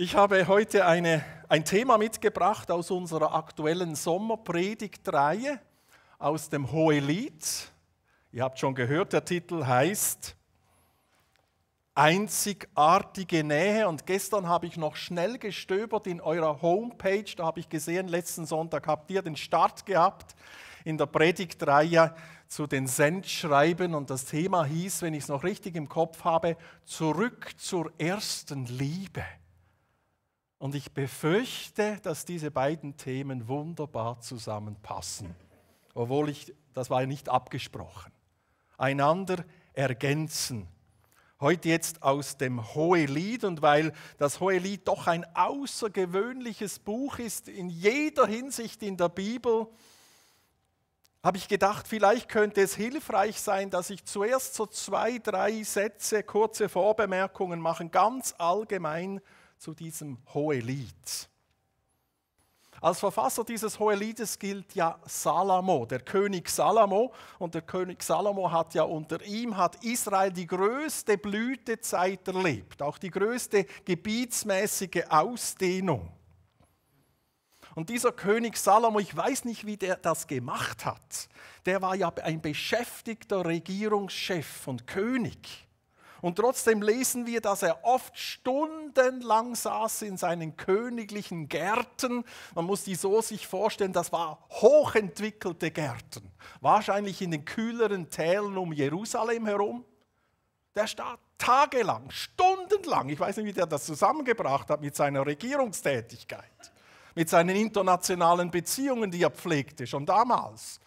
Ich habe heute eine, ein Thema mitgebracht aus unserer aktuellen Sommerpredigtreihe aus dem Hohelied. Ihr habt schon gehört, der Titel heißt Einzigartige Nähe. Und gestern habe ich noch schnell gestöbert in eurer Homepage. Da habe ich gesehen, letzten Sonntag habt ihr den Start gehabt in der Predigtreihe zu den Sendschreiben. Und das Thema hieß, wenn ich es noch richtig im Kopf habe, Zurück zur ersten Liebe. Und ich befürchte, dass diese beiden Themen wunderbar zusammenpassen, obwohl ich, das war ja nicht abgesprochen, einander ergänzen. Heute jetzt aus dem Hohelied und weil das Hohelied doch ein außergewöhnliches Buch ist in jeder Hinsicht in der Bibel, habe ich gedacht, vielleicht könnte es hilfreich sein, dass ich zuerst so zwei, drei Sätze, kurze Vorbemerkungen machen, ganz allgemein zu diesem Hohelied. Als Verfasser dieses Hoheliedes gilt ja Salomo, der König Salomo. Und der König Salomo hat ja unter ihm, hat Israel die größte Blütezeit erlebt, auch die größte gebietsmäßige Ausdehnung. Und dieser König Salomo, ich weiß nicht, wie der das gemacht hat, der war ja ein beschäftigter Regierungschef und König. Und trotzdem lesen wir, dass er oft stundenlang saß in seinen königlichen Gärten. Man muss die so sich vorstellen, das war hochentwickelte Gärten. Wahrscheinlich in den kühleren Tälen um Jerusalem herum. Der Staat tagelang, stundenlang, ich weiß nicht, wie der das zusammengebracht hat mit seiner Regierungstätigkeit, mit seinen internationalen Beziehungen, die er pflegte, schon damals.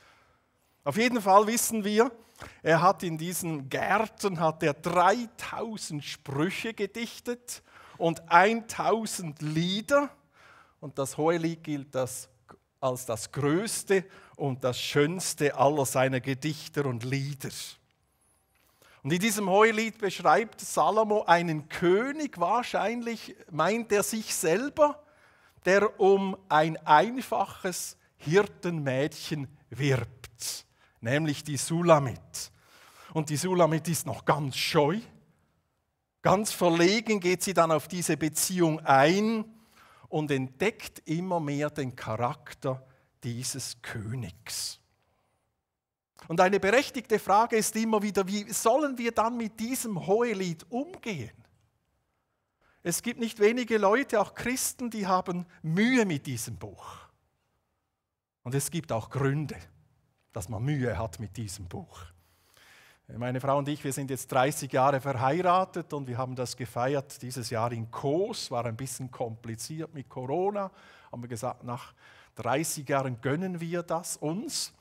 Auf jeden Fall wissen wir, er hat in diesen Gärten hat er 3000 Sprüche gedichtet und 1000 Lieder. Und das Hohelied gilt als das größte und das schönste aller seiner Gedichter und Lieder. Und in diesem Hohelied beschreibt Salomo einen König, wahrscheinlich meint er sich selber, der um ein einfaches Hirtenmädchen wirbt nämlich die Sulamit. Und die Sulamit ist noch ganz scheu. Ganz verlegen geht sie dann auf diese Beziehung ein und entdeckt immer mehr den Charakter dieses Königs. Und eine berechtigte Frage ist immer wieder, wie sollen wir dann mit diesem Hohelied umgehen? Es gibt nicht wenige Leute, auch Christen, die haben Mühe mit diesem Buch. Und es gibt auch Gründe dass man Mühe hat mit diesem Buch. Äh, meine Frau und ich, wir sind jetzt 30 Jahre verheiratet und wir haben das gefeiert dieses Jahr in Kos. War ein bisschen kompliziert mit Corona. Haben wir gesagt, nach 30 Jahren gönnen wir das uns.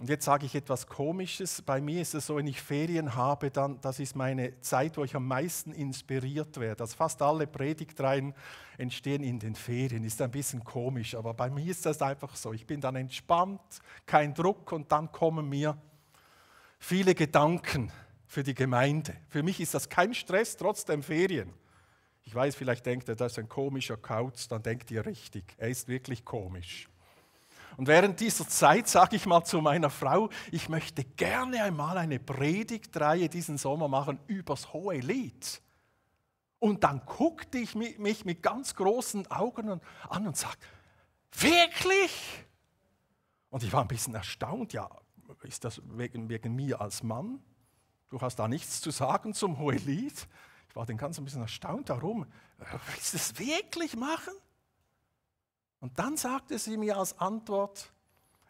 Und jetzt sage ich etwas Komisches. Bei mir ist es so, wenn ich Ferien habe, dann, das ist meine Zeit, wo ich am meisten inspiriert werde. Also fast alle Predigtreihen entstehen in den Ferien. Ist ein bisschen komisch, aber bei mir ist das einfach so. Ich bin dann entspannt, kein Druck und dann kommen mir viele Gedanken für die Gemeinde. Für mich ist das kein Stress, trotzdem Ferien. Ich weiß, vielleicht denkt er, das ist ein komischer Kauz, dann denkt ihr richtig. Er ist wirklich komisch. Und während dieser Zeit sage ich mal zu meiner Frau, ich möchte gerne einmal eine Predigtreihe diesen Sommer machen übers hohe Lied. Und dann guckte ich mich mit ganz großen Augen an und sagte, wirklich? Und ich war ein bisschen erstaunt, ja, ist das wegen, wegen mir als Mann? Du hast da nichts zu sagen zum Hohelied? Ich war den ganzen ein bisschen erstaunt darum. Äh, willst du es wirklich machen? Und dann sagte sie mir als Antwort,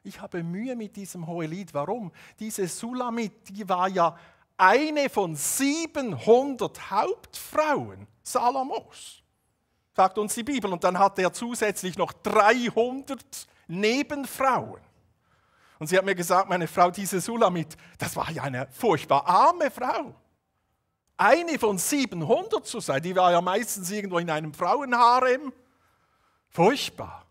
ich habe Mühe mit diesem Hohelied. Warum? Diese Sulamit, die war ja eine von 700 Hauptfrauen Salomos, sagt uns die Bibel. Und dann hat er zusätzlich noch 300 Nebenfrauen. Und sie hat mir gesagt, meine Frau, diese Sulamit, das war ja eine furchtbar arme Frau. Eine von 700 zu sein, die war ja meistens irgendwo in einem Frauenharem Furchtbar.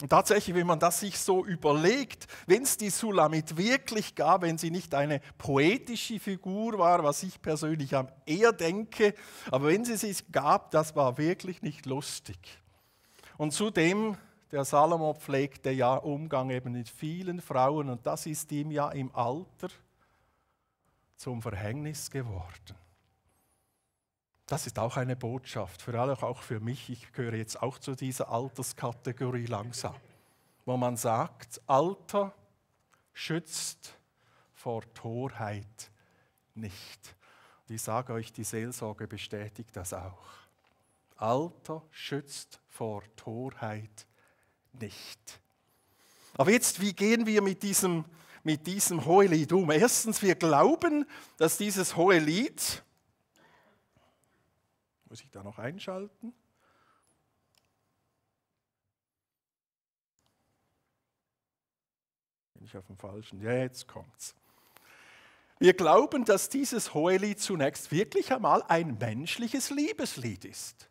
Und tatsächlich, wenn man das sich so überlegt, wenn es die Sulamit wirklich gab, wenn sie nicht eine poetische Figur war, was ich persönlich am eher denke, aber wenn sie es gab, das war wirklich nicht lustig. Und zudem, der Salomo pflegte ja Umgang eben mit vielen Frauen und das ist ihm ja im Alter zum Verhängnis geworden. Das ist auch eine Botschaft, vor allem auch für mich. Ich gehöre jetzt auch zu dieser Alterskategorie langsam, wo man sagt, Alter schützt vor Torheit nicht. Und ich sage euch, die Seelsorge bestätigt das auch. Alter schützt vor Torheit nicht. Aber jetzt, wie gehen wir mit diesem, mit diesem Hohelied um? Erstens, wir glauben, dass dieses Hohelied muss ich da noch einschalten? Bin ich auf dem falschen? Ja, jetzt kommt's. Wir glauben, dass dieses Hohelied zunächst wirklich einmal ein menschliches Liebeslied ist.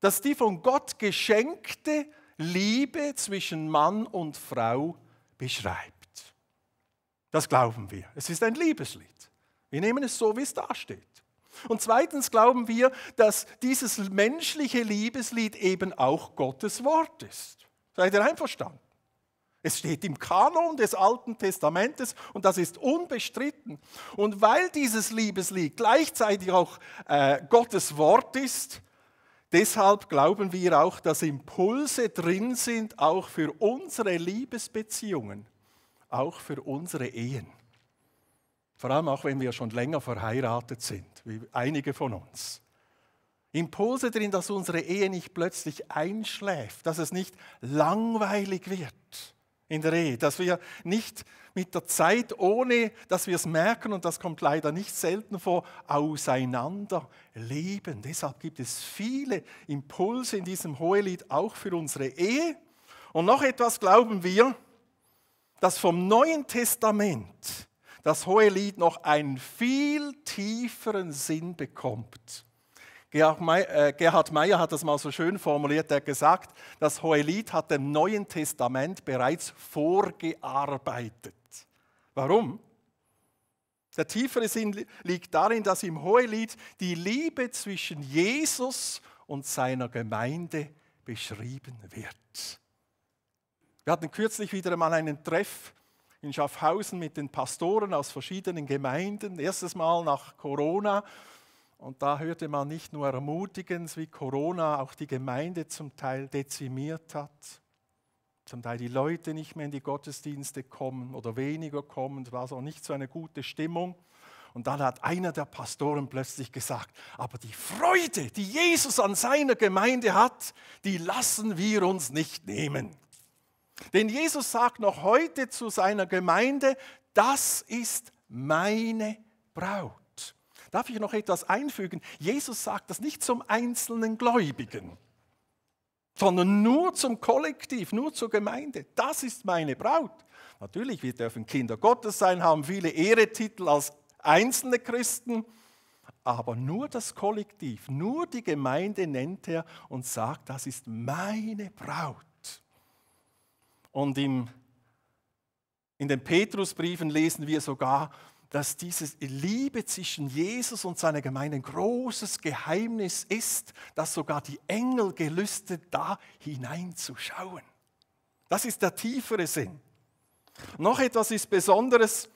Dass die von Gott geschenkte Liebe zwischen Mann und Frau beschreibt. Das glauben wir. Es ist ein Liebeslied. Wir nehmen es so, wie es da steht. Und zweitens glauben wir, dass dieses menschliche Liebeslied eben auch Gottes Wort ist. Seid ihr einverstanden? Es steht im Kanon des Alten Testamentes und das ist unbestritten. Und weil dieses Liebeslied gleichzeitig auch äh, Gottes Wort ist, deshalb glauben wir auch, dass Impulse drin sind, auch für unsere Liebesbeziehungen, auch für unsere Ehen. Vor allem auch, wenn wir schon länger verheiratet sind, wie einige von uns. Impulse drin, dass unsere Ehe nicht plötzlich einschläft, dass es nicht langweilig wird in der Ehe, dass wir nicht mit der Zeit, ohne dass wir es merken, und das kommt leider nicht selten vor, auseinander leben. Deshalb gibt es viele Impulse in diesem Hohelied auch für unsere Ehe. Und noch etwas glauben wir, dass vom Neuen Testament das hohe Hohelied noch einen viel tieferen Sinn bekommt. Äh, Gerhard Meyer hat das mal so schön formuliert, er hat gesagt, das hohe Lied hat dem Neuen Testament bereits vorgearbeitet. Warum? Der tiefere Sinn liegt darin, dass im Hohelied die Liebe zwischen Jesus und seiner Gemeinde beschrieben wird. Wir hatten kürzlich wieder einmal einen Treff in Schaffhausen mit den Pastoren aus verschiedenen Gemeinden, erstes Mal nach Corona. Und da hörte man nicht nur ermutigend, wie Corona auch die Gemeinde zum Teil dezimiert hat, zum Teil die Leute nicht mehr in die Gottesdienste kommen oder weniger kommen, es war so nicht so eine gute Stimmung. Und dann hat einer der Pastoren plötzlich gesagt, aber die Freude, die Jesus an seiner Gemeinde hat, die lassen wir uns nicht nehmen. Denn Jesus sagt noch heute zu seiner Gemeinde, das ist meine Braut. Darf ich noch etwas einfügen? Jesus sagt das nicht zum einzelnen Gläubigen, sondern nur zum Kollektiv, nur zur Gemeinde. Das ist meine Braut. Natürlich, wir dürfen Kinder Gottes sein, haben viele Ehretitel als einzelne Christen, aber nur das Kollektiv, nur die Gemeinde nennt er und sagt, das ist meine Braut. Und im, in den Petrusbriefen lesen wir sogar, dass diese Liebe zwischen Jesus und seiner Gemeinde ein großes Geheimnis ist, dass sogar die Engel gelüstet, da hineinzuschauen. Das ist der tiefere Sinn. Noch etwas ist Besonderes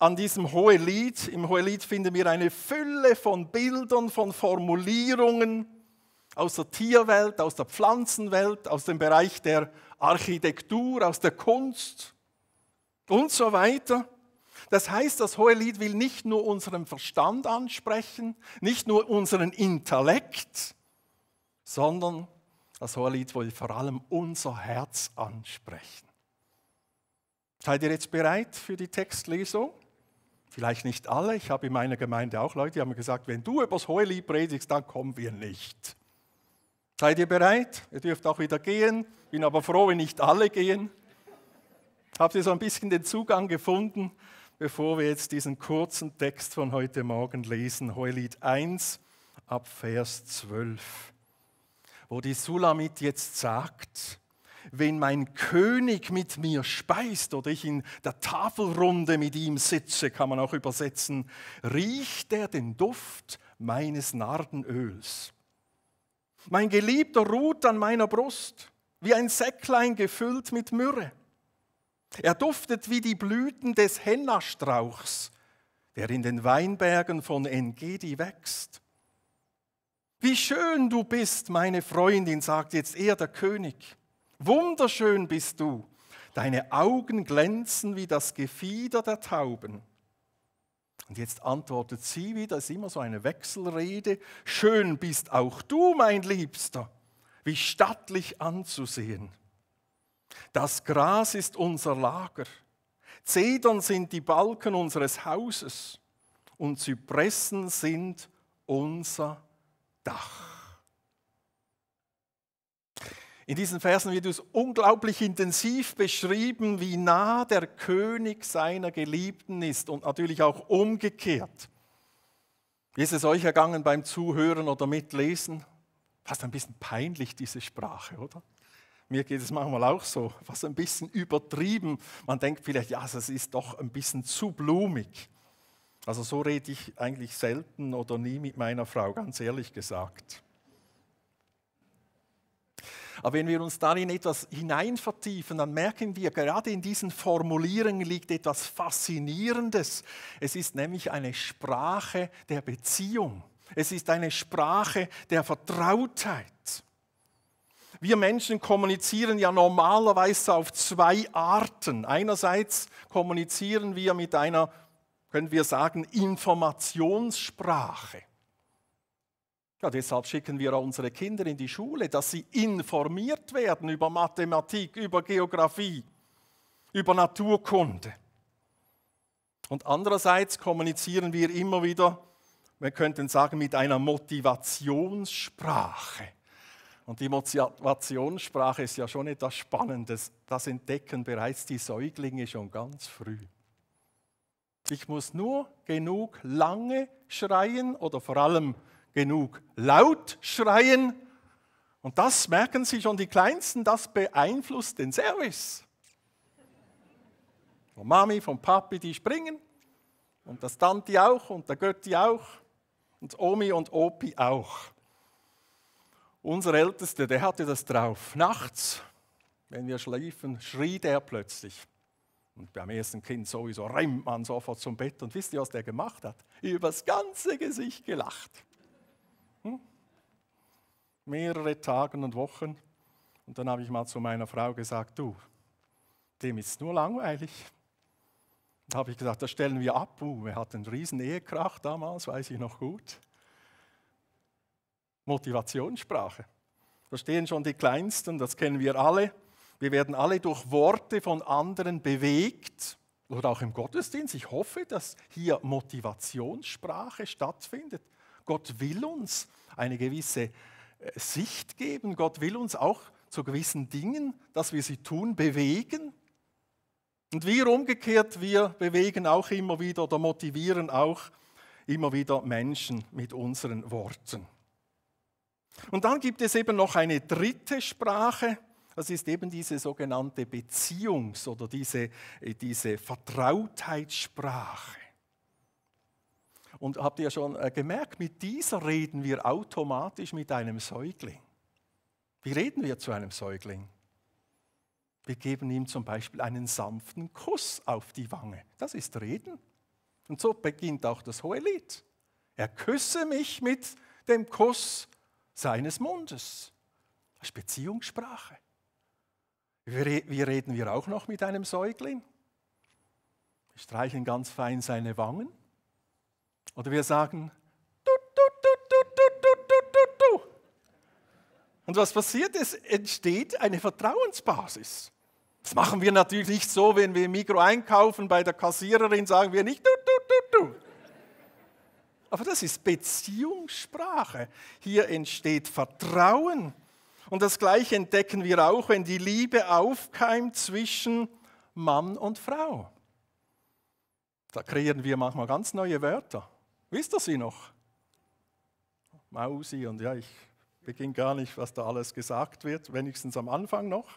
an diesem Hohelied. Im Hohelied finden wir eine Fülle von Bildern, von Formulierungen aus der Tierwelt, aus der Pflanzenwelt, aus dem Bereich der Architektur, aus der Kunst und so weiter. Das heißt, das Hohelied will nicht nur unseren Verstand ansprechen, nicht nur unseren Intellekt, sondern das Hohelied will vor allem unser Herz ansprechen. Seid ihr jetzt bereit für die Textlesung? Vielleicht nicht alle. Ich habe in meiner Gemeinde auch Leute, die haben gesagt, wenn du über übers Hohelied predigst, dann kommen wir nicht. Seid ihr bereit? Ihr dürft auch wieder gehen. Bin aber froh, wenn nicht alle gehen. Habt ihr so ein bisschen den Zugang gefunden, bevor wir jetzt diesen kurzen Text von heute Morgen lesen? Hohelied 1 ab Vers 12, wo die Sulamit jetzt sagt, wenn mein König mit mir speist oder ich in der Tafelrunde mit ihm sitze, kann man auch übersetzen, riecht er den Duft meines Nardenöls. Mein Geliebter ruht an meiner Brust, wie ein Säcklein gefüllt mit Myrrhe. Er duftet wie die Blüten des Hennastrauchs, der in den Weinbergen von Engedi wächst. Wie schön du bist, meine Freundin, sagt jetzt er der König. Wunderschön bist du. Deine Augen glänzen wie das Gefieder der Tauben. Und jetzt antwortet sie wieder, es ist immer so eine Wechselrede, schön bist auch du, mein Liebster, wie stattlich anzusehen. Das Gras ist unser Lager, Zedern sind die Balken unseres Hauses und Zypressen sind unser Dach. In diesen Versen wird es unglaublich intensiv beschrieben, wie nah der König seiner Geliebten ist und natürlich auch umgekehrt. Wie ist es euch ergangen beim Zuhören oder Mitlesen? Fast ein bisschen peinlich diese Sprache, oder? Mir geht es manchmal auch so, fast ein bisschen übertrieben. Man denkt vielleicht, ja, es ist doch ein bisschen zu blumig. Also so rede ich eigentlich selten oder nie mit meiner Frau, ganz ehrlich gesagt. Aber wenn wir uns darin etwas hineinvertiefen, dann merken wir, gerade in diesen Formulierungen liegt etwas Faszinierendes. Es ist nämlich eine Sprache der Beziehung. Es ist eine Sprache der Vertrautheit. Wir Menschen kommunizieren ja normalerweise auf zwei Arten. Einerseits kommunizieren wir mit einer, können wir sagen, Informationssprache. Ja, deshalb schicken wir unsere Kinder in die Schule, dass sie informiert werden über Mathematik, über Geografie, über Naturkunde. Und andererseits kommunizieren wir immer wieder, wir könnten sagen, mit einer Motivationssprache. Und die Motivationssprache ist ja schon etwas Spannendes. Das entdecken bereits die Säuglinge schon ganz früh. Ich muss nur genug lange schreien oder vor allem genug laut schreien. Und das merken Sie schon die Kleinsten, das beeinflusst den Service. Von Mami, von Papi, die springen. Und das Tanti auch und der Götti auch. Und Omi und Opi auch. Unser Ältester, der hatte das drauf. Nachts, wenn wir schliefen, schrie der plötzlich. Und beim ersten Kind sowieso rennt man sofort zum Bett. Und wisst ihr, was der gemacht hat? Übers ganze Gesicht gelacht. Hm? Mehrere Tage und Wochen. Und dann habe ich mal zu meiner Frau gesagt, du, dem ist nur langweilig. Da habe ich gesagt, das stellen wir ab. Uh, wir hatten einen riesen Ehekrach damals, weiß ich noch gut. Motivationssprache. Da stehen schon die Kleinsten, das kennen wir alle. Wir werden alle durch Worte von anderen bewegt oder auch im Gottesdienst. Ich hoffe, dass hier Motivationssprache stattfindet. Gott will uns eine gewisse äh, Sicht geben. Gott will uns auch zu gewissen Dingen, dass wir sie tun, bewegen. Und wir umgekehrt, wir bewegen auch immer wieder oder motivieren auch immer wieder Menschen mit unseren Worten. Und dann gibt es eben noch eine dritte Sprache, das ist eben diese sogenannte Beziehungs- oder diese, äh, diese Vertrautheitssprache. Und habt ihr schon äh, gemerkt, mit dieser reden wir automatisch mit einem Säugling. Wie reden wir zu einem Säugling? Wir geben ihm zum Beispiel einen sanften Kuss auf die Wange. Das ist Reden. Und so beginnt auch das hohe Lied. Er küsse mich mit dem Kuss seines Mundes. Das ist Beziehungssprache. Wie reden wir auch noch mit einem Säugling? Wir streichen ganz fein seine Wangen oder wir sagen, du, du, du, du, du, du, du, du, du. Und was passiert ist, entsteht eine Vertrauensbasis. Das machen wir natürlich nicht so, wenn wir im Mikro einkaufen, bei der Kassiererin sagen wir nicht, du, du, du, du. Aber das ist Beziehungssprache. Hier entsteht Vertrauen. Und das Gleiche entdecken wir auch, wenn die Liebe aufkeimt zwischen Mann und Frau. Da kreieren wir manchmal ganz neue Wörter. Wisst ihr sie noch? Mausi und ja, ich beginne gar nicht, was da alles gesagt wird, wenigstens am Anfang noch.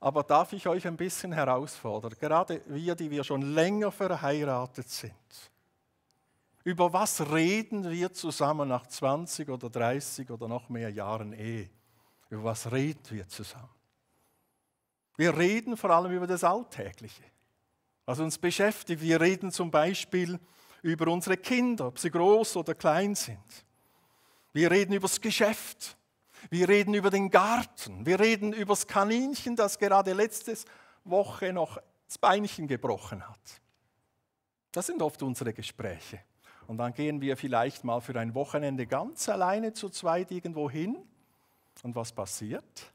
Aber darf ich euch ein bisschen herausfordern, gerade wir, die wir schon länger verheiratet sind. Über was reden wir zusammen nach 20 oder 30 oder noch mehr Jahren Ehe? Über was reden wir zusammen? Wir reden vor allem über das Alltägliche, was uns beschäftigt. Wir reden zum Beispiel über über unsere Kinder, ob sie groß oder klein sind. Wir reden über das Geschäft. Wir reden über den Garten. Wir reden über das Kaninchen, das gerade letzte Woche noch das Beinchen gebrochen hat. Das sind oft unsere Gespräche. Und dann gehen wir vielleicht mal für ein Wochenende ganz alleine zu zweit irgendwo hin. Und was passiert?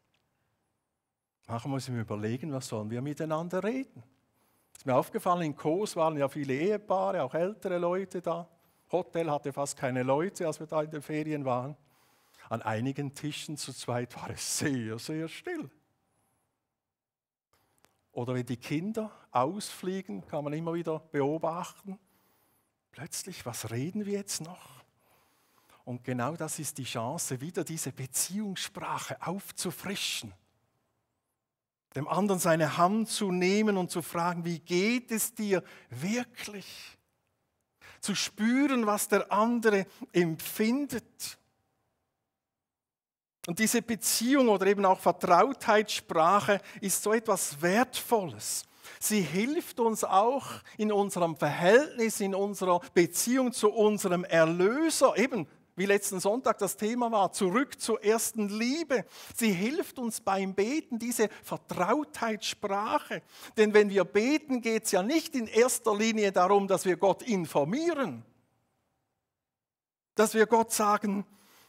Manchmal müssen wir überlegen, was sollen wir miteinander reden. Ist mir aufgefallen, in Kos waren ja viele Ehepaare, auch ältere Leute da. Hotel hatte fast keine Leute, als wir da in den Ferien waren. An einigen Tischen zu zweit war es sehr, sehr still. Oder wenn die Kinder ausfliegen, kann man immer wieder beobachten, plötzlich, was reden wir jetzt noch? Und genau das ist die Chance, wieder diese Beziehungssprache aufzufrischen dem anderen seine Hand zu nehmen und zu fragen, wie geht es dir wirklich? Zu spüren, was der andere empfindet. Und diese Beziehung oder eben auch Vertrautheitssprache ist so etwas Wertvolles. Sie hilft uns auch in unserem Verhältnis, in unserer Beziehung zu unserem Erlöser, eben wie letzten Sonntag das Thema war, zurück zur ersten Liebe. Sie hilft uns beim Beten, diese Vertrautheitssprache. Denn wenn wir beten, geht es ja nicht in erster Linie darum, dass wir Gott informieren, dass wir Gott sagen,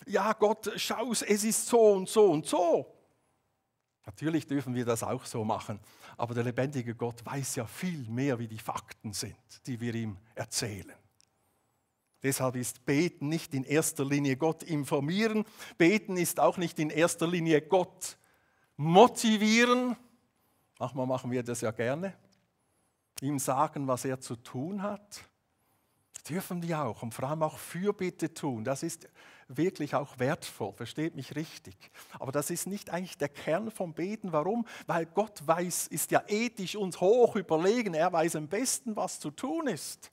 ja Gott, schau es, es ist so und so und so. Natürlich dürfen wir das auch so machen, aber der lebendige Gott weiß ja viel mehr, wie die Fakten sind, die wir ihm erzählen. Deshalb ist Beten nicht in erster Linie Gott informieren, Beten ist auch nicht in erster Linie Gott motivieren. Manchmal machen wir das ja gerne. Ihm sagen, was er zu tun hat. Das dürfen wir auch und vor allem auch Fürbitte tun. Das ist wirklich auch wertvoll, versteht mich richtig. Aber das ist nicht eigentlich der Kern vom Beten. Warum? Weil Gott weiß, ist ja ethisch uns hoch überlegen. Er weiß am besten, was zu tun ist.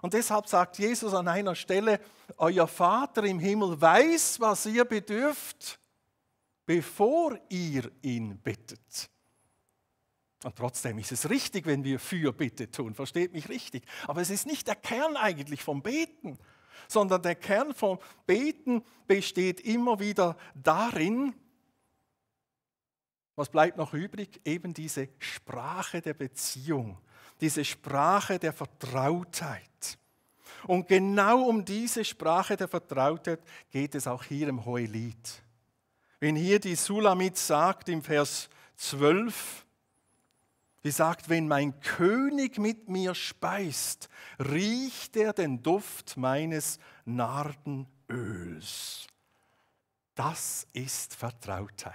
Und deshalb sagt Jesus an einer Stelle, euer Vater im Himmel weiß, was ihr bedürft, bevor ihr ihn bittet. Und trotzdem ist es richtig, wenn wir für Bitte tun, versteht mich richtig. Aber es ist nicht der Kern eigentlich vom Beten, sondern der Kern vom Beten besteht immer wieder darin, was bleibt noch übrig? Eben diese Sprache der Beziehung, diese Sprache der Vertrautheit. Und genau um diese Sprache der Vertrautheit geht es auch hier im Hohelied. Wenn hier die Sulamit sagt im Vers 12, die sagt, wenn mein König mit mir speist, riecht er den Duft meines Nardenöls. Das ist Vertrautheit.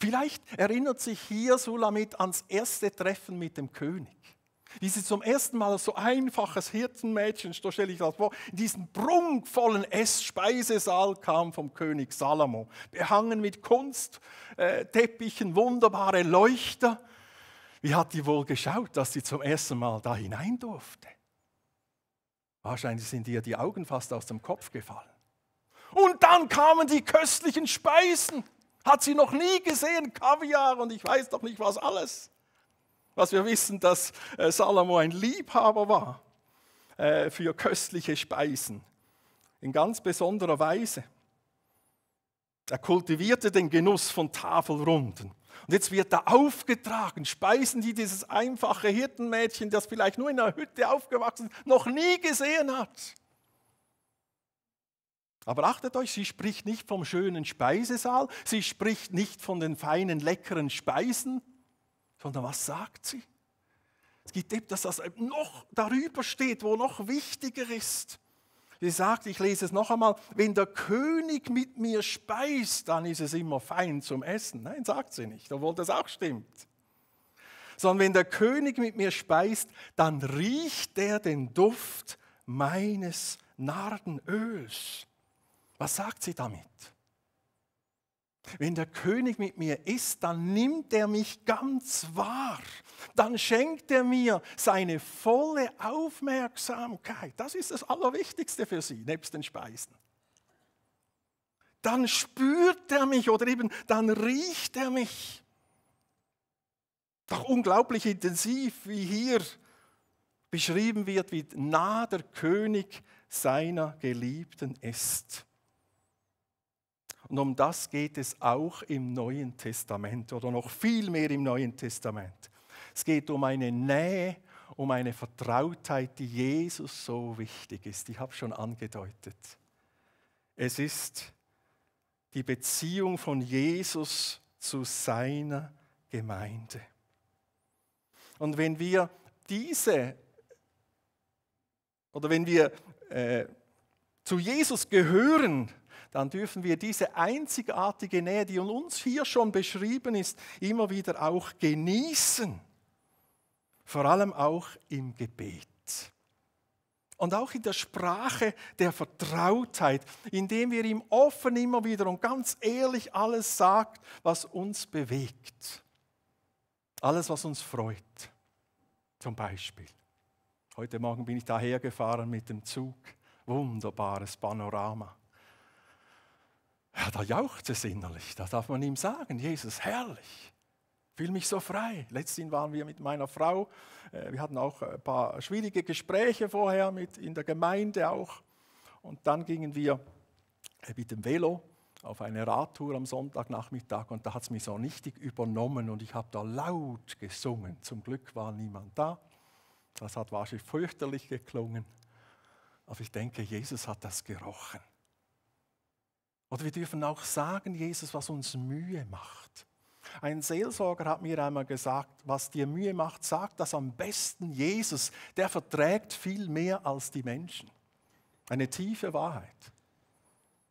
Vielleicht erinnert sich hier Sulamit ans erste Treffen mit dem König wie sie zum ersten Mal so einfaches Hirtenmädchen, so stelle ich das vor, in diesen prunkvollen Esspeisesaal kam vom König Salomo, behangen mit Kunstteppichen, äh, wunderbare Leuchter. Wie hat die wohl geschaut, dass sie zum ersten Mal da hinein durfte? Wahrscheinlich sind ihr die Augen fast aus dem Kopf gefallen. Und dann kamen die köstlichen Speisen. Hat sie noch nie gesehen, Kaviar und ich weiß doch nicht was alles. Was wir wissen, dass äh, Salomo ein Liebhaber war äh, für köstliche Speisen, in ganz besonderer Weise. Er kultivierte den Genuss von Tafelrunden. Und jetzt wird er aufgetragen, Speisen, die dieses einfache Hirtenmädchen, das vielleicht nur in einer Hütte aufgewachsen ist, noch nie gesehen hat. Aber achtet euch, sie spricht nicht vom schönen Speisesaal, sie spricht nicht von den feinen, leckeren Speisen, sondern was sagt sie? Es gibt etwas, das noch darüber steht, wo noch wichtiger ist. Sie sagt, ich lese es noch einmal, wenn der König mit mir speist, dann ist es immer fein zum Essen. Nein, sagt sie nicht, obwohl das auch stimmt. Sondern wenn der König mit mir speist, dann riecht er den Duft meines Nardenöls. Was sagt sie damit? Wenn der König mit mir ist, dann nimmt er mich ganz wahr. Dann schenkt er mir seine volle Aufmerksamkeit. Das ist das Allerwichtigste für sie, nebst den Speisen. Dann spürt er mich oder eben dann riecht er mich. Doch unglaublich intensiv, wie hier beschrieben wird, wie nah der König seiner Geliebten ist. Und um das geht es auch im Neuen Testament oder noch viel mehr im Neuen Testament. Es geht um eine Nähe, um eine Vertrautheit, die Jesus so wichtig ist. Ich habe schon angedeutet. Es ist die Beziehung von Jesus zu seiner Gemeinde. Und wenn wir diese, oder wenn wir äh, zu Jesus gehören, dann dürfen wir diese einzigartige Nähe, die uns hier schon beschrieben ist, immer wieder auch genießen. Vor allem auch im Gebet. Und auch in der Sprache der Vertrautheit, indem wir ihm offen immer wieder und ganz ehrlich alles sagt, was uns bewegt. Alles, was uns freut. Zum Beispiel. Heute Morgen bin ich dahergefahren mit dem Zug. Wunderbares Panorama. Ja, da jaucht es innerlich, da darf man ihm sagen, Jesus, herrlich, fühle mich so frei. Letztens waren wir mit meiner Frau, äh, wir hatten auch ein paar schwierige Gespräche vorher mit in der Gemeinde auch. Und dann gingen wir äh, mit dem Velo auf eine Radtour am Sonntagnachmittag und da hat es mich so richtig übernommen und ich habe da laut gesungen. Zum Glück war niemand da. Das hat wahrscheinlich fürchterlich geklungen. Aber ich denke, Jesus hat das gerochen. Oder wir dürfen auch sagen, Jesus, was uns Mühe macht. Ein Seelsorger hat mir einmal gesagt, was dir Mühe macht, sag das am besten Jesus. Der verträgt viel mehr als die Menschen. Eine tiefe Wahrheit.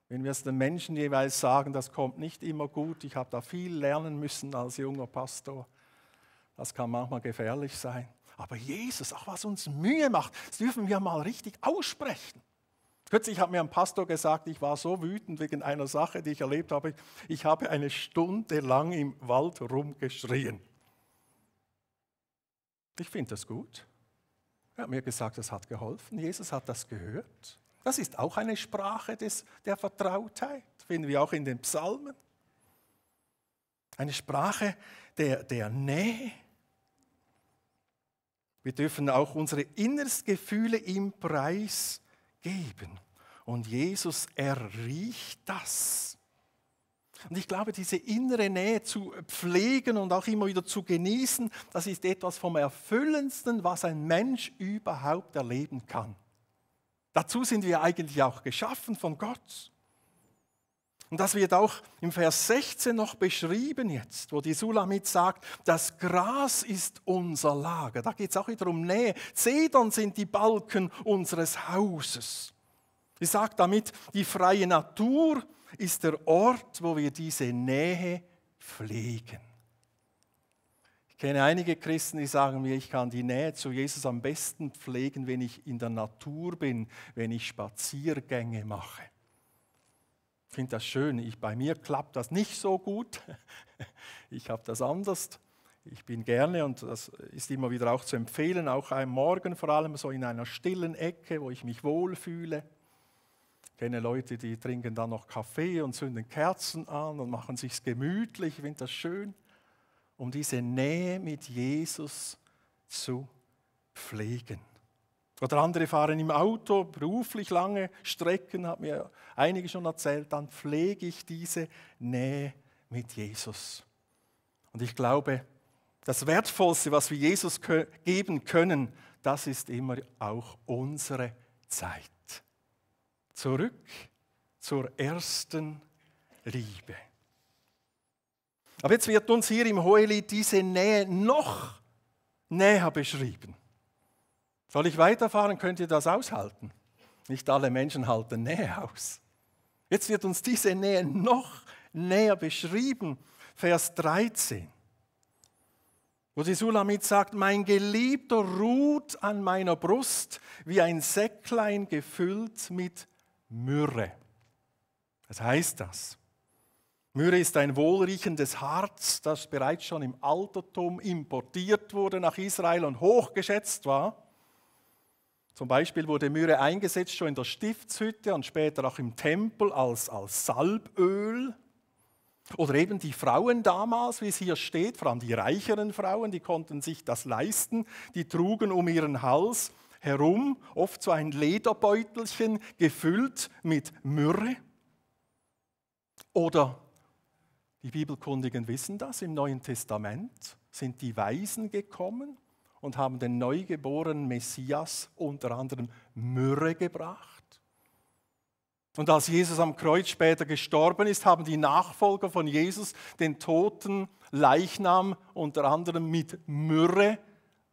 Wenn wir es den Menschen jeweils sagen, das kommt nicht immer gut, ich habe da viel lernen müssen als junger Pastor, das kann manchmal gefährlich sein. Aber Jesus, auch was uns Mühe macht, das dürfen wir mal richtig aussprechen. Kürzlich hat mir ein Pastor gesagt, ich war so wütend wegen einer Sache, die ich erlebt habe. Ich habe eine Stunde lang im Wald rumgeschrien. Ich finde das gut. Er hat mir gesagt, das hat geholfen. Jesus hat das gehört. Das ist auch eine Sprache des, der Vertrautheit, finden wir auch in den Psalmen. Eine Sprache der, der Nähe. Wir dürfen auch unsere Innerstgefühle im Preis geben. Und Jesus, erriecht das. Und ich glaube, diese innere Nähe zu pflegen und auch immer wieder zu genießen, das ist etwas vom Erfüllendsten, was ein Mensch überhaupt erleben kann. Dazu sind wir eigentlich auch geschaffen von Gott. Und das wird auch im Vers 16 noch beschrieben jetzt, wo die Sulamit sagt, das Gras ist unser Lager. Da geht es auch wieder um Nähe. Zedern sind die Balken unseres Hauses. Sie sagt damit, die freie Natur ist der Ort, wo wir diese Nähe pflegen. Ich kenne einige Christen, die sagen mir, ich kann die Nähe zu Jesus am besten pflegen, wenn ich in der Natur bin, wenn ich Spaziergänge mache. Ich finde das schön. Ich, bei mir klappt das nicht so gut. Ich habe das anders. Ich bin gerne, und das ist immer wieder auch zu empfehlen, auch am Morgen vor allem so in einer stillen Ecke, wo ich mich wohlfühle. Ich kenne Leute, die trinken dann noch Kaffee und zünden Kerzen an und machen sich's gemütlich. Ich finde das schön, um diese Nähe mit Jesus zu pflegen. Oder andere fahren im Auto beruflich lange Strecken, hat mir einige schon erzählt, dann pflege ich diese Nähe mit Jesus. Und ich glaube, das Wertvollste, was wir Jesus geben können, das ist immer auch unsere Zeit. Zurück zur ersten Liebe. Aber jetzt wird uns hier im Hohelied diese Nähe noch näher beschrieben. Soll ich weiterfahren? Könnt ihr das aushalten? Nicht alle Menschen halten Nähe aus. Jetzt wird uns diese Nähe noch näher beschrieben. Vers 13, wo die Sulamit sagt, mein Geliebter ruht an meiner Brust wie ein Säcklein gefüllt mit Myrrhe. Was heißt das? Myrrhe ist ein wohlriechendes Harz, das bereits schon im Altertum importiert wurde nach Israel und hochgeschätzt war. Zum Beispiel wurde Myrrhe eingesetzt schon in der Stiftshütte und später auch im Tempel als, als Salböl. Oder eben die Frauen damals, wie es hier steht, vor allem die reicheren Frauen, die konnten sich das leisten, die trugen um ihren Hals herum oft so ein Lederbeutelchen gefüllt mit Myrrhe. Oder die Bibelkundigen wissen das, im Neuen Testament sind die Weisen gekommen und haben den neugeborenen Messias unter anderem Myrrhe gebracht. Und als Jesus am Kreuz später gestorben ist, haben die Nachfolger von Jesus den toten Leichnam unter anderem mit Myrrhe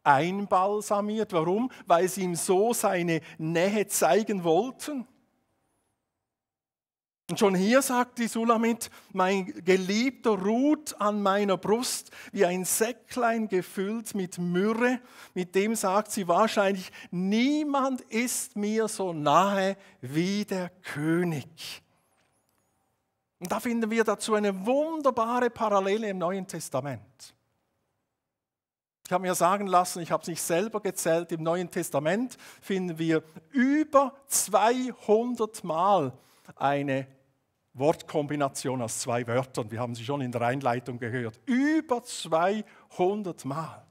einbalsamiert. Warum? Weil sie ihm so seine Nähe zeigen wollten. Und schon hier sagt die Sulamit, mein Geliebter ruht an meiner Brust wie ein Säcklein gefüllt mit Myrrhe. Mit dem sagt sie wahrscheinlich, niemand ist mir so nahe wie der König. Und da finden wir dazu eine wunderbare Parallele im Neuen Testament. Ich habe mir sagen lassen, ich habe es nicht selber gezählt, im Neuen Testament finden wir über 200 Mal eine Wortkombination aus zwei Wörtern. Wir haben sie schon in der Einleitung gehört. Über 200 Mal.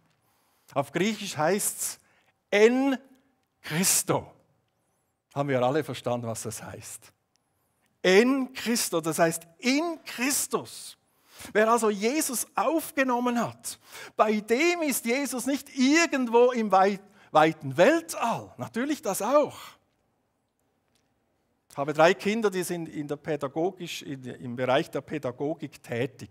Auf Griechisch heißt es en Christo. Haben wir alle verstanden, was das heißt? En Christo, das heißt in Christus. Wer also Jesus aufgenommen hat, bei dem ist Jesus nicht irgendwo im weiten Weltall. Natürlich das auch. Ich habe drei Kinder, die sind in der pädagogisch, in, im Bereich der Pädagogik tätig.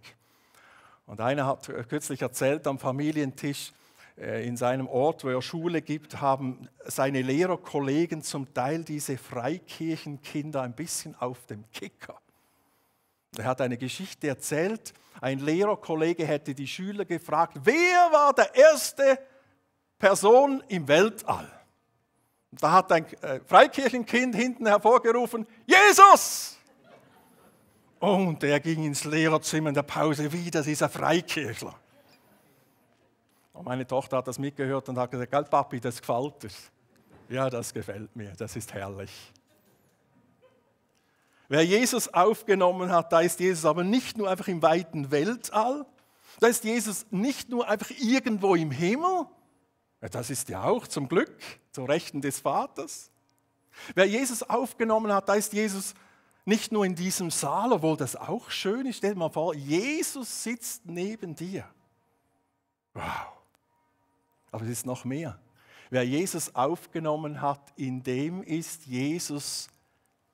Und einer hat kürzlich erzählt am Familientisch, äh, in seinem Ort, wo er Schule gibt, haben seine Lehrerkollegen zum Teil diese Freikirchenkinder ein bisschen auf dem Kicker. Er hat eine Geschichte erzählt, ein Lehrerkollege hätte die Schüler gefragt, wer war der erste Person im Weltall? Da hat ein äh, Freikirchenkind hinten hervorgerufen, Jesus! Und er ging ins Lehrerzimmer in der Pause, wie, das ist ein Freikirchler. Und meine Tochter hat das mitgehört und hat gesagt, Gell, Papi, das gefällt dir. Ja, das gefällt mir, das ist herrlich. Wer Jesus aufgenommen hat, da ist Jesus aber nicht nur einfach im weiten Weltall, da ist Jesus nicht nur einfach irgendwo im Himmel, das ist ja auch zum Glück zur Rechten des Vaters. Wer Jesus aufgenommen hat, da ist Jesus nicht nur in diesem Saal, obwohl das auch schön ist. Stell dir mal vor, Jesus sitzt neben dir. Wow. Aber es ist noch mehr. Wer Jesus aufgenommen hat, in dem ist Jesus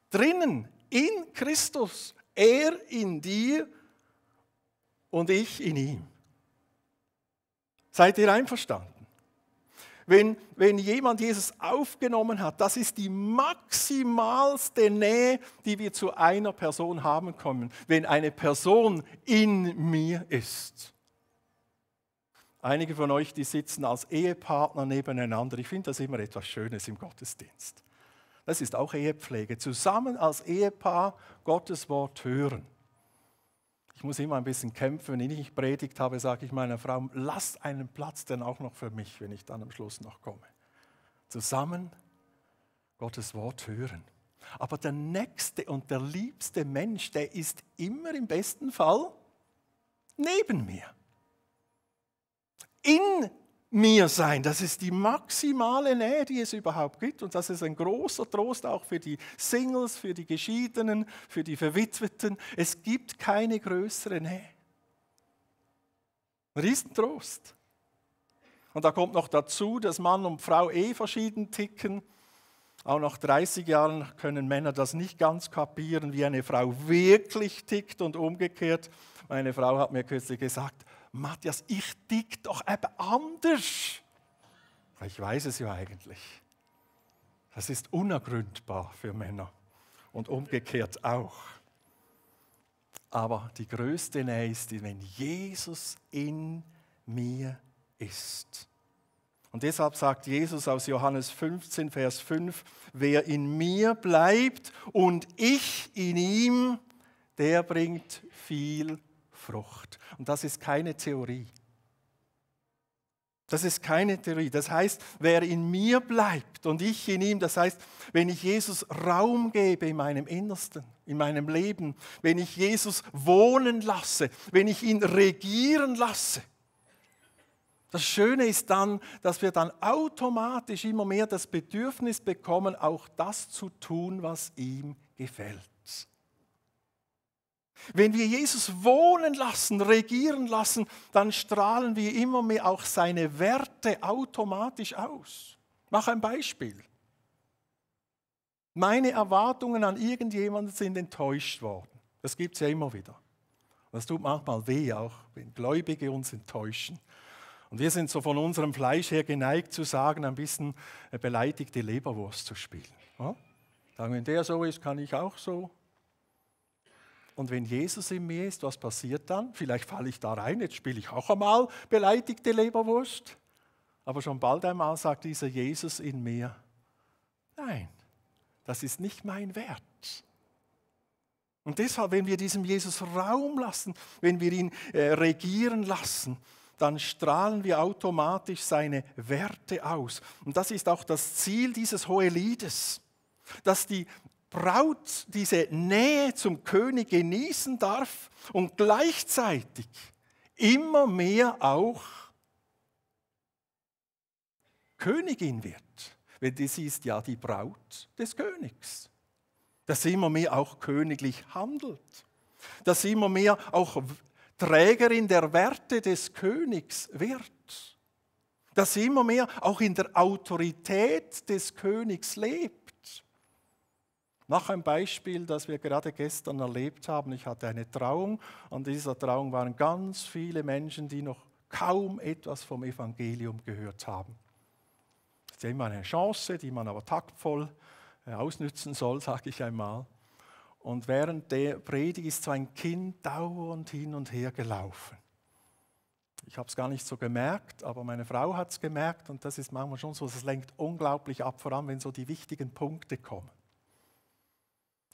drinnen, in Christus. Er in dir und ich in ihm. Seid ihr einverstanden? Wenn, wenn jemand Jesus aufgenommen hat, das ist die maximalste Nähe, die wir zu einer Person haben können, wenn eine Person in mir ist. Einige von euch, die sitzen als Ehepartner nebeneinander. Ich finde das immer etwas Schönes im Gottesdienst. Das ist auch Ehepflege. Zusammen als Ehepaar Gottes Wort hören. Ich muss immer ein bisschen kämpfen. Wenn ich nicht predigt habe, sage ich meiner Frau, lass einen Platz denn auch noch für mich, wenn ich dann am Schluss noch komme. Zusammen Gottes Wort hören. Aber der nächste und der liebste Mensch, der ist immer im besten Fall neben mir. In mir sein. Das ist die maximale Nähe, die es überhaupt gibt. Und das ist ein großer Trost auch für die Singles, für die Geschiedenen, für die Verwitweten. Es gibt keine größere Nähe. Riesentrost. Und da kommt noch dazu, dass Mann und Frau eh verschieden ticken. Auch nach 30 Jahren können Männer das nicht ganz kapieren, wie eine Frau wirklich tickt und umgekehrt. Meine Frau hat mir kürzlich gesagt, Matthias, ich tick doch eben anders. Ich weiß es ja eigentlich. Das ist unergründbar für Männer und umgekehrt auch. Aber die größte Nähe ist, wenn Jesus in mir ist. Und deshalb sagt Jesus aus Johannes 15, Vers 5, wer in mir bleibt und ich in ihm, der bringt viel Frucht. Und das ist keine Theorie. Das ist keine Theorie. Das heißt, wer in mir bleibt und ich in ihm, das heißt, wenn ich Jesus Raum gebe in meinem Innersten, in meinem Leben, wenn ich Jesus wohnen lasse, wenn ich ihn regieren lasse, das Schöne ist dann, dass wir dann automatisch immer mehr das Bedürfnis bekommen, auch das zu tun, was ihm gefällt. Wenn wir Jesus wohnen lassen, regieren lassen, dann strahlen wir immer mehr auch seine Werte automatisch aus. Mach ein Beispiel. Meine Erwartungen an irgendjemanden sind enttäuscht worden. Das gibt es ja immer wieder. Das tut manchmal weh, auch wenn Gläubige uns enttäuschen. Und wir sind so von unserem Fleisch her geneigt zu sagen, ein bisschen beleidigte Leberwurst zu spielen. Ja? Sagen, wenn der so ist, kann ich auch so. Und wenn Jesus in mir ist, was passiert dann? Vielleicht falle ich da rein, jetzt spiele ich auch einmal beleidigte Leberwurst. Aber schon bald einmal sagt dieser Jesus in mir, nein, das ist nicht mein Wert. Und deshalb, wenn wir diesem Jesus Raum lassen, wenn wir ihn äh, regieren lassen, dann strahlen wir automatisch seine Werte aus. Und das ist auch das Ziel dieses Hoheliedes, dass die Braut diese Nähe zum König genießen darf und gleichzeitig immer mehr auch Königin wird. Wenn sie ist ja die Braut des Königs, dass sie immer mehr auch königlich handelt, dass sie immer mehr auch Trägerin der Werte des Königs wird, dass sie immer mehr auch in der Autorität des Königs lebt nach einem Beispiel, das wir gerade gestern erlebt haben, ich hatte eine Trauung. An dieser Trauung waren ganz viele Menschen, die noch kaum etwas vom Evangelium gehört haben. Das ist ja immer eine Chance, die man aber taktvoll äh, ausnützen soll, sage ich einmal. Und während der Predigt ist so ein Kind dauernd hin und her gelaufen. Ich habe es gar nicht so gemerkt, aber meine Frau hat es gemerkt und das ist manchmal schon so, es lenkt unglaublich ab, vor allem wenn so die wichtigen Punkte kommen.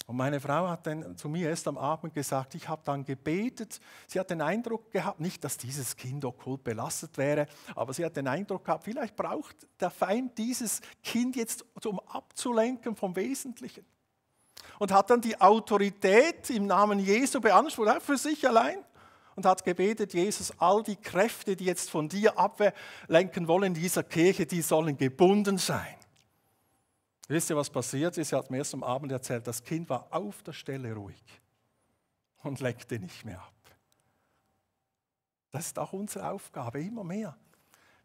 Und meine Frau hat dann zu mir erst am Abend gesagt, ich habe dann gebetet. Sie hat den Eindruck gehabt, nicht, dass dieses Kind okkult belastet wäre, aber sie hat den Eindruck gehabt, vielleicht braucht der Feind dieses Kind jetzt, um abzulenken vom Wesentlichen. Und hat dann die Autorität im Namen Jesu beansprucht, auch für sich allein. Und hat gebetet, Jesus, all die Kräfte, die jetzt von dir ablenken wollen in dieser Kirche, die sollen gebunden sein. Wisst ihr, was passiert ist? Er hat mir erst am Abend erzählt, das Kind war auf der Stelle ruhig und leckte nicht mehr ab. Das ist auch unsere Aufgabe, immer mehr.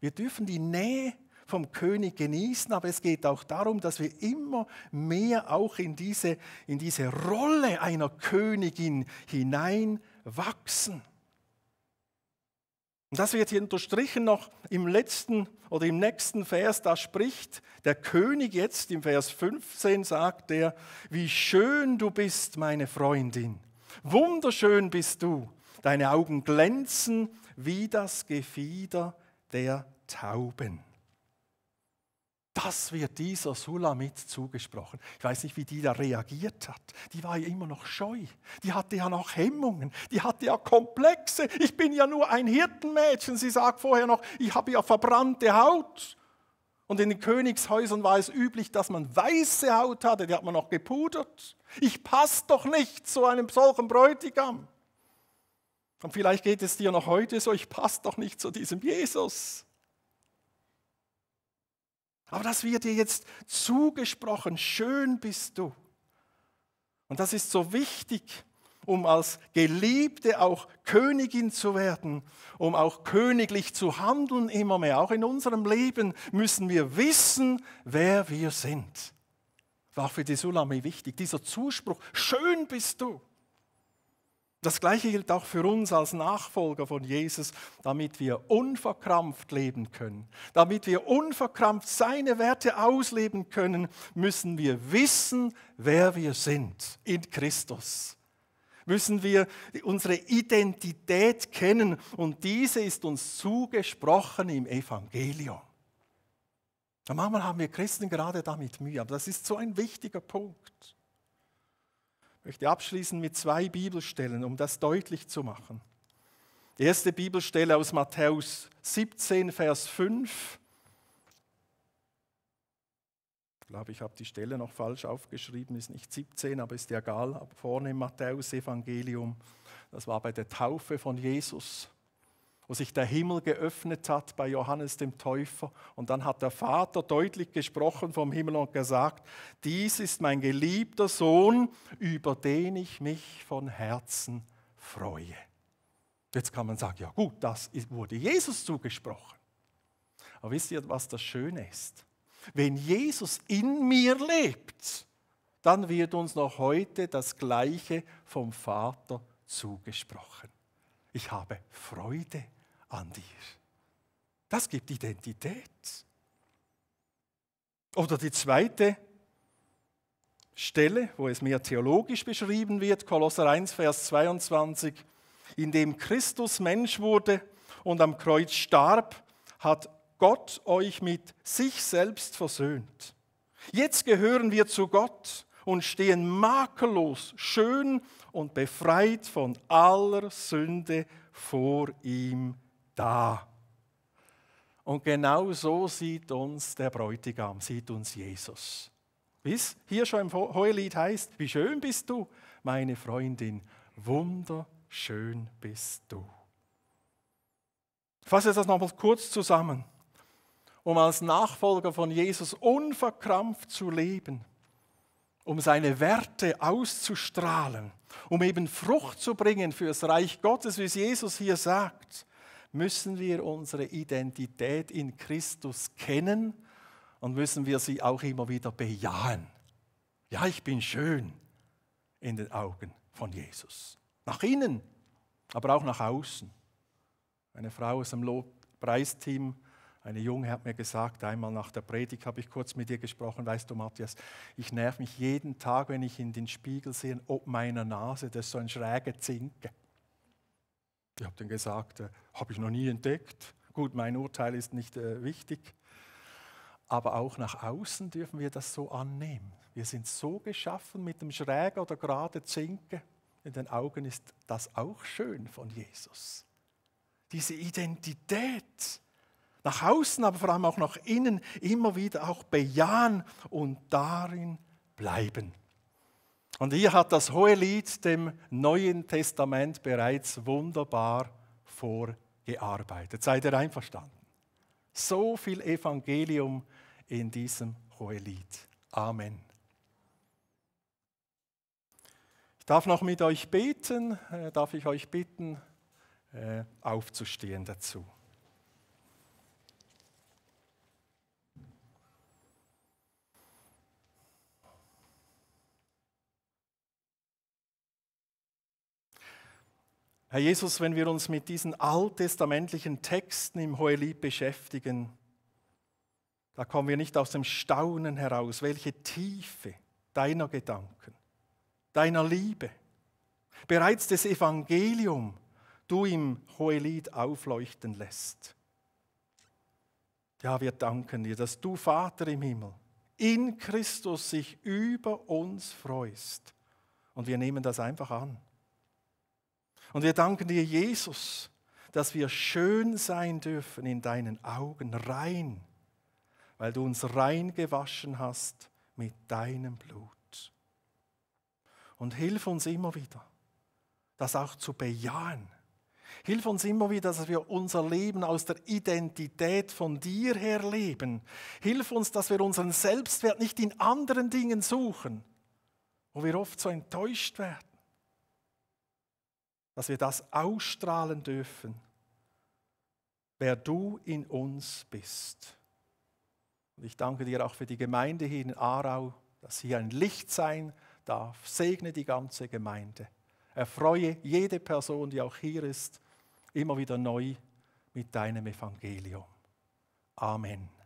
Wir dürfen die Nähe vom König genießen, aber es geht auch darum, dass wir immer mehr auch in diese, in diese Rolle einer Königin hineinwachsen. Und das wird hier unterstrichen noch im letzten oder im nächsten Vers, da spricht der König jetzt im Vers 15, sagt er, wie schön du bist, meine Freundin, wunderschön bist du, deine Augen glänzen wie das Gefieder der Tauben. Das wird dieser Sulamit zugesprochen. Ich weiß nicht, wie die da reagiert hat. Die war ja immer noch scheu. Die hatte ja noch Hemmungen. Die hatte ja Komplexe. Ich bin ja nur ein Hirtenmädchen. Sie sagt vorher noch, ich habe ja verbrannte Haut. Und in den Königshäusern war es üblich, dass man weiße Haut hatte. Die hat man noch gepudert. Ich passe doch nicht zu einem solchen Bräutigam. Und vielleicht geht es dir noch heute so, ich passe doch nicht zu diesem Jesus. Aber das wird dir jetzt zugesprochen. Schön bist du. Und das ist so wichtig, um als Geliebte auch Königin zu werden, um auch königlich zu handeln immer mehr. Auch in unserem Leben müssen wir wissen, wer wir sind. War für die Sulami wichtig, dieser Zuspruch, schön bist du. Das Gleiche gilt auch für uns als Nachfolger von Jesus, damit wir unverkrampft leben können. Damit wir unverkrampft seine Werte ausleben können, müssen wir wissen, wer wir sind in Christus. Müssen wir unsere Identität kennen und diese ist uns zugesprochen im Evangelium. Manchmal haben wir Christen gerade damit Mühe, aber das ist so ein wichtiger Punkt. Ich möchte abschließen mit zwei Bibelstellen, um das deutlich zu machen. Die erste Bibelstelle aus Matthäus 17, Vers 5. Ich glaube, ich habe die Stelle noch falsch aufgeschrieben, ist nicht 17, aber ist ja egal. vorne im Matthäus-Evangelium, das war bei der Taufe von Jesus sich der Himmel geöffnet hat bei Johannes dem Täufer. Und dann hat der Vater deutlich gesprochen vom Himmel und gesagt, dies ist mein geliebter Sohn, über den ich mich von Herzen freue. Jetzt kann man sagen, ja gut, das wurde Jesus zugesprochen. Aber wisst ihr, was das Schöne ist? Wenn Jesus in mir lebt, dann wird uns noch heute das Gleiche vom Vater zugesprochen. Ich habe Freude an dir. Das gibt Identität. Oder die zweite Stelle, wo es mehr theologisch beschrieben wird, Kolosser 1, Vers 22, in dem Christus Mensch wurde und am Kreuz starb, hat Gott euch mit sich selbst versöhnt. Jetzt gehören wir zu Gott und stehen makellos, schön und befreit von aller Sünde vor ihm da. Und genau so sieht uns der Bräutigam, sieht uns Jesus. Wie hier schon im Heulied heißt, wie schön bist du, meine Freundin, wunderschön bist du. Ich fasse das nochmal kurz zusammen. Um als Nachfolger von Jesus unverkrampft zu leben, um seine Werte auszustrahlen, um eben Frucht zu bringen für das Reich Gottes, wie es Jesus hier sagt, müssen wir unsere Identität in Christus kennen und müssen wir sie auch immer wieder bejahen. Ja, ich bin schön in den Augen von Jesus. Nach innen, aber auch nach außen. Eine Frau aus dem Lobpreisteam, eine Junge hat mir gesagt, einmal nach der Predigt habe ich kurz mit ihr gesprochen, weißt du Matthias, ich nerv mich jeden Tag, wenn ich in den Spiegel sehe, ob meiner Nase, das ist so ein schräger Zinke. Ich habe dann gesagt, äh, habe ich noch nie entdeckt. Gut, mein Urteil ist nicht äh, wichtig. Aber auch nach außen dürfen wir das so annehmen. Wir sind so geschaffen mit dem schräg oder gerade Zinken. In den Augen ist das auch schön von Jesus. Diese Identität nach außen, aber vor allem auch nach innen immer wieder auch bejahen und darin bleiben. Und hier hat das Hohelied dem Neuen Testament bereits wunderbar vorgearbeitet. Seid ihr einverstanden? So viel Evangelium in diesem Hohelied. Amen. Ich darf noch mit euch beten, äh, darf ich euch bitten, äh, aufzustehen dazu. Herr Jesus, wenn wir uns mit diesen alttestamentlichen Texten im Hohelied beschäftigen, da kommen wir nicht aus dem Staunen heraus, welche Tiefe deiner Gedanken, deiner Liebe, bereits das Evangelium du im Hohelied aufleuchten lässt. Ja, wir danken dir, dass du, Vater im Himmel, in Christus sich über uns freust. Und wir nehmen das einfach an. Und wir danken dir, Jesus, dass wir schön sein dürfen in deinen Augen, rein, weil du uns rein gewaschen hast mit deinem Blut. Und hilf uns immer wieder, das auch zu bejahen. Hilf uns immer wieder, dass wir unser Leben aus der Identität von dir her leben. Hilf uns, dass wir unseren Selbstwert nicht in anderen Dingen suchen, wo wir oft so enttäuscht werden dass wir das ausstrahlen dürfen, wer du in uns bist. Und ich danke dir auch für die Gemeinde hier in Aarau, dass hier ein Licht sein darf. Segne die ganze Gemeinde. Erfreue jede Person, die auch hier ist, immer wieder neu mit deinem Evangelium. Amen.